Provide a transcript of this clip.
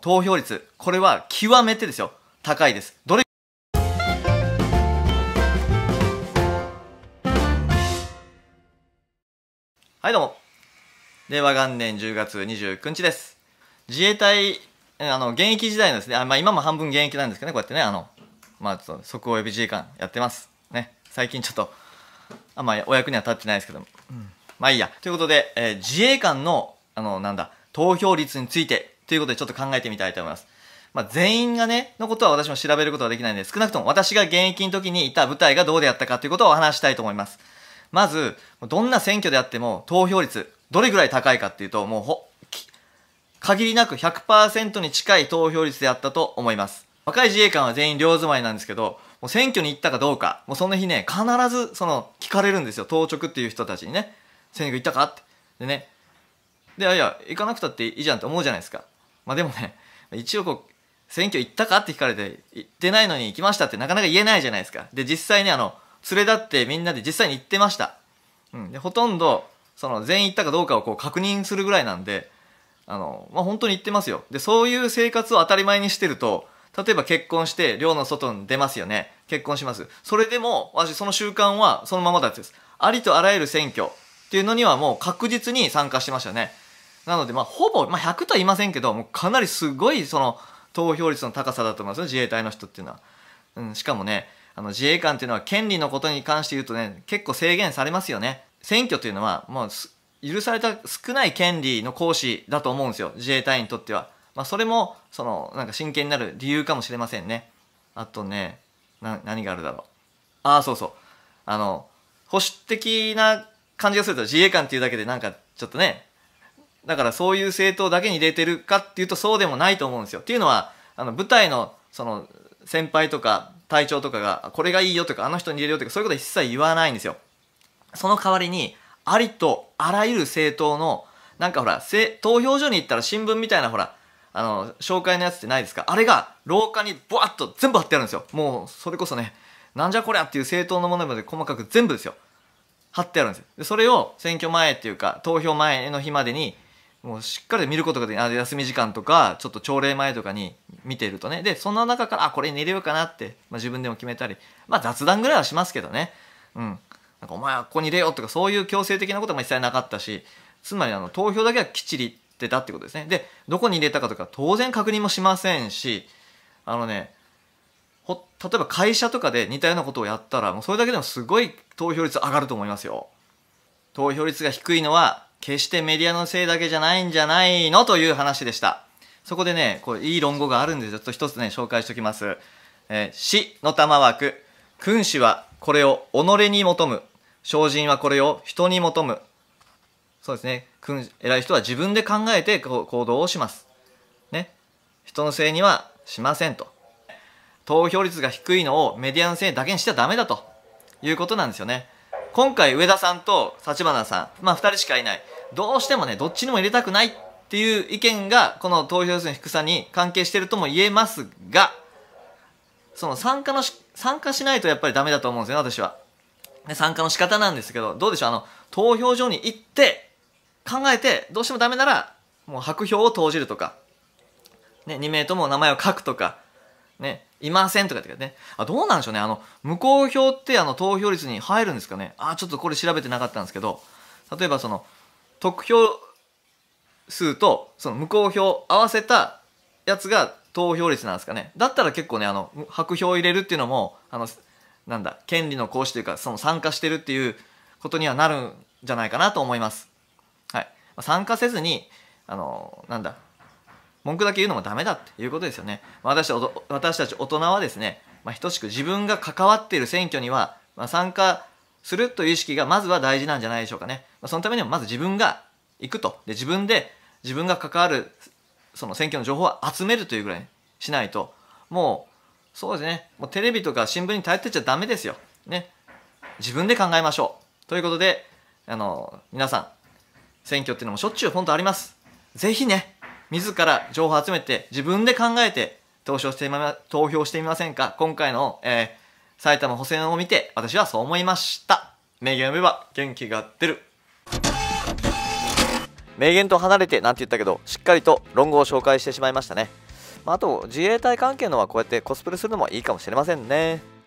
投票率、これは極めてですよ、高いです。どれはいどうも。令和元年10月29日です。自衛隊、あの、現役時代のですね、あまあ今も半分現役なんですけどね、こうやってね、あの、まあちょっと即応予備自衛官やってます。ね。最近ちょっと、あんまあ、お役には立ってないですけどうん、まあいいや。ということで、えー、自衛官の、あの、なんだ、投票率についてということでちょっと考えてみたいと思います。まあ、全員がね、のことは私も調べることはできないんで、少なくとも私が現役の時にいた舞台がどうであったかということをお話したいと思います。まず、どんな選挙であっても投票率、どれぐらい高いかっていうと、もうほ、限りなく100%に近い投票率であったと思います。若い自衛官は全員両住まいなんですけど、もう選挙に行ったかどうか、もうその日ね、必ずその聞かれるんですよ、当直っていう人たちにね。選挙行ったかって。でね、で、いや、行かなくたっていいじゃんって思うじゃないですか。まあでもね一応こう選挙行ったかって聞かれて行ってないのに行きましたってなかなか言えないじゃないですかで実際にあの連れ立ってみんなで実際に行ってました、うん、でほとんどその全員行ったかどうかをこう確認するぐらいなんであの、まあ、本当に行ってますよでそういう生活を当たり前にしてると例えば結婚して寮の外に出ますよね結婚しますそれでも私その習慣はそのままだったですありとあらゆる選挙っていうのにはもう確実に参加してましたねなので、まあ、ほぼ、まあ、100とは言いませんけど、もうかなりすごい、その、投票率の高さだと思いますよ、自衛隊の人っていうのは。うん、しかもね、あの、自衛官っていうのは権利のことに関して言うとね、結構制限されますよね。選挙というのは、もう、許された少ない権利の行使だと思うんですよ、自衛隊にとっては。まあ、それも、その、なんか真剣になる理由かもしれませんね。あとね、な、何があるだろう。ああ、そうそう。あの、保守的な感じがすると自衛官っていうだけでなんかちょっとねだからそういう政党だけに入れてるかっていうとそうでもないと思うんですよ。っていうのは、あの、舞台の、その、先輩とか隊長とかが、これがいいよとか、あの人に入れるよとか、そういうことは一切言わないんですよ。その代わりに、ありとあらゆる政党の、なんかほら、投票所に行ったら新聞みたいなほら、あの、紹介のやつってないですかあれが廊下にブワッと全部貼ってあるんですよ。もう、それこそね、なんじゃこりゃっていう政党のものまで細かく全部ですよ。貼ってあるんですよ。で、それを選挙前っていうか、投票前の日までに、もうしっかり見ることができあ休み時間とかちょっと朝礼前とかに見てるとねでそんな中からあこれに入れようかなって、まあ、自分でも決めたり、まあ、雑談ぐらいはしますけどねうんなんかお前はここに入れよとかそういう強制的なことも一切なかったしつまりあの投票だけはきっちりってたってことですねでどこに入れたかとか当然確認もしませんしあのねほ例えば会社とかで似たようなことをやったらもうそれだけでもすごい投票率上がると思いますよ投票率が低いのは決してメディアのせいだけじゃないんじゃないのという話でした。そこでね、こういい論語があるんで、ちょっと一つね、紹介しておきます。えー、死の玉枠。君子はこれを己に求む。精進はこれを人に求む。そうですね。君偉い人は自分で考えて行動をします。ね。人のせいにはしませんと。投票率が低いのをメディアのせいだけにしちゃダメだということなんですよね。今回上田さんと立花さん、まあ2人しかいない。どうしてもね、どっちにも入れたくないっていう意見が、この投票数の低さに関係してるとも言えますが、その参加のし、参加しないとやっぱりダメだと思うんですよね、私は。参加の仕方なんですけど、どうでしょうあの、投票所に行って、考えて、どうしてもダメなら、もう白票を投じるとか、ね、2名とも名前を書くとか、ね、いませんとかってね。あ、どうなんでしょうね。あの、無効票ってあの投票率に入るんですかね。あ、ちょっとこれ調べてなかったんですけど、例えばその、得票数とその無効票合わせたやつが投票率なんですかね。だったら結構ね、あの、白票入れるっていうのも、あの、なんだ、権利の行使というか、その参加してるっていうことにはなるんじゃないかなと思います。はい。参加せずに、あの、なんだ、文句だけ言うのもダメだっていうことですよね。私私たち大人はですね、まあ、等しく自分が関わっている選挙には、まあ、参加するという意識がまずは大事なんじゃないでしょうかね。まあ、そのためにもまず自分が行くと。で、自分で自分が関わるその選挙の情報を集めるというぐらいしないと、もう、そうですね、もうテレビとか新聞に頼ってちゃダメですよ。ね。自分で考えましょう。ということで、あの、皆さん、選挙っていうのもしょっちゅう本当あります。ぜひね、自ら情報を集めて、自分で考えて投票してみま、投票してみませんか今回の、えー、埼玉補選を見て、私はそう思いました。名言を読めば元気が出る。名言と離れてなんて言ったけど、しっかりと論語を紹介してしまいましたね。まあ、あと、自衛隊関係のはこうやってコスプレするのもいいかもしれませんね。